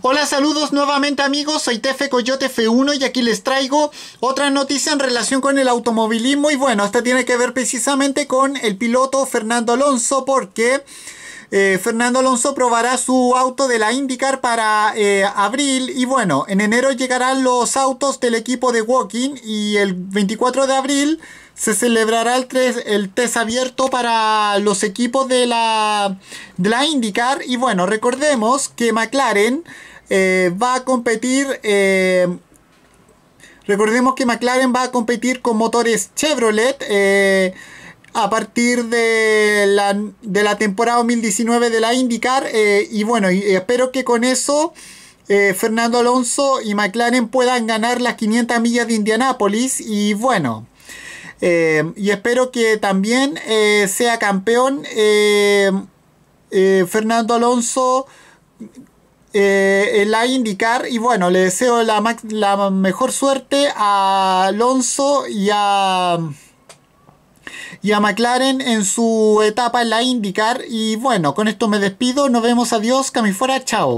Hola, saludos nuevamente amigos, soy Tefe Coyote F1 y aquí les traigo otra noticia en relación con el automovilismo y bueno, esta tiene que ver precisamente con el piloto Fernando Alonso porque eh, Fernando Alonso probará su auto de la IndyCar para eh, abril y bueno, en enero llegarán los autos del equipo de Walking y el 24 de abril se celebrará el, test abierto para los equipos de la, la IndyCar y bueno, recordemos que McLaren eh, va a competir... recordemos que McLaren va a competir con motores Chevrolet a partir de la, de la temporada 2019 de la IndyCar. Eh, y bueno, y espero que con eso eh, Fernando Alonso y McLaren puedan ganar las 500 millas de Indianápolis. Y bueno, eh, y espero que también sea campeón Fernando Alonso. en la IndyCar. y bueno, le deseo la, la mejor suerte a Alonso y a y a McLaren en su etapa en la indicar Y bueno, con esto me despido. Nos vemos. Adiós. fuera. Chao.